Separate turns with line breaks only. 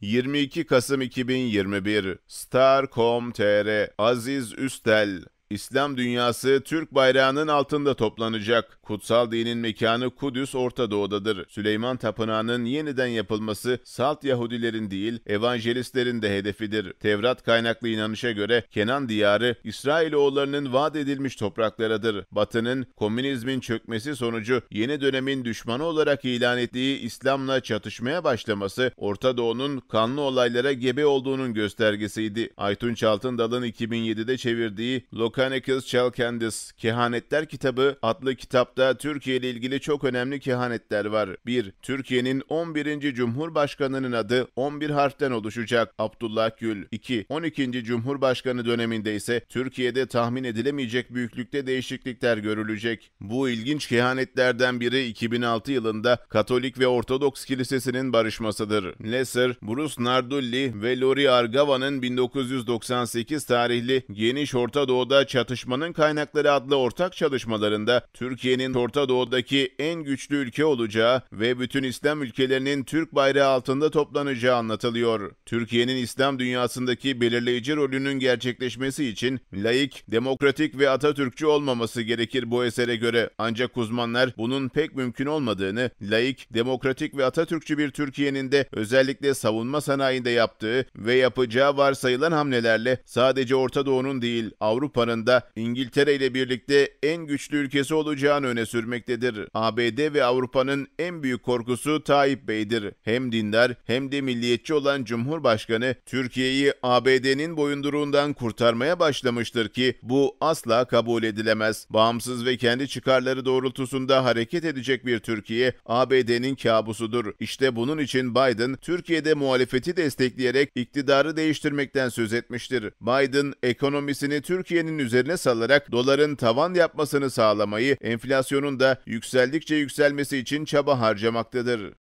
22 Kasım 2021 Star.com.tr Aziz Üstel İslam dünyası Türk bayrağının altında toplanacak. Kutsal dinin mekanı Kudüs Orta Doğu'dadır. Süleyman Tapınağı'nın yeniden yapılması salt Yahudilerin değil, evangelistlerin de hedefidir. Tevrat kaynaklı inanışa göre Kenan diyarı İsrailoğullarının vaat edilmiş topraklarıdır. Batı'nın komünizmin çökmesi sonucu yeni dönemin düşmanı olarak ilan ettiği İslam'la çatışmaya başlaması Orta Doğu'nun kanlı olaylara gebe olduğunun göstergesiydi. Aytunç Altındal'ın 2007'de çevirdiği Lokal Kanekız Chalkandis Kehanetler Kitabı adlı kitapta Türkiye ile ilgili çok önemli kehanetler var. 1. Türkiye'nin 11. Cumhurbaşkanının adı 11 harften oluşacak Abdullah Gül. 2. 12. Cumhurbaşkanı döneminde ise Türkiye'de tahmin edilemeyecek büyüklükte değişiklikler görülecek. Bu ilginç kehanetlerden biri 2006 yılında Katolik ve Ortodoks Kilisesi'nin barışmasıdır. Lesser, Bruce Nardulli ve Lori Argava'nın 1998 tarihli Geniş Orta Doğu'da Çatışmanın Kaynakları adlı ortak çalışmalarında Türkiye'nin Orta Doğu'daki en güçlü ülke olacağı ve bütün İslam ülkelerinin Türk bayrağı altında toplanacağı anlatılıyor. Türkiye'nin İslam dünyasındaki belirleyici rolünün gerçekleşmesi için laik, demokratik ve Atatürkçü olmaması gerekir bu esere göre. Ancak uzmanlar bunun pek mümkün olmadığını, laik, demokratik ve Atatürkçü bir Türkiye'nin de özellikle savunma sanayinde yaptığı ve yapacağı varsayılan hamlelerle sadece Orta Doğu'nun değil Avrupa'nın yakınlarında İngiltere ile birlikte en güçlü ülkesi olacağını öne sürmektedir. ABD ve Avrupa'nın en büyük korkusu Tayyip Bey'dir. Hem dindar hem de milliyetçi olan Cumhurbaşkanı Türkiye'yi ABD'nin boyunduruğundan kurtarmaya başlamıştır ki bu asla kabul edilemez. Bağımsız ve kendi çıkarları doğrultusunda hareket edecek bir Türkiye ABD'nin kabusudur. İşte bunun için Biden Türkiye'de muhalefeti destekleyerek iktidarı değiştirmekten söz etmiştir. Biden ekonomisini Türkiye'nin üzerine salarak doların tavan yapmasını sağlamayı, enflasyonun da yükseldikçe yükselmesi için çaba harcamaktadır.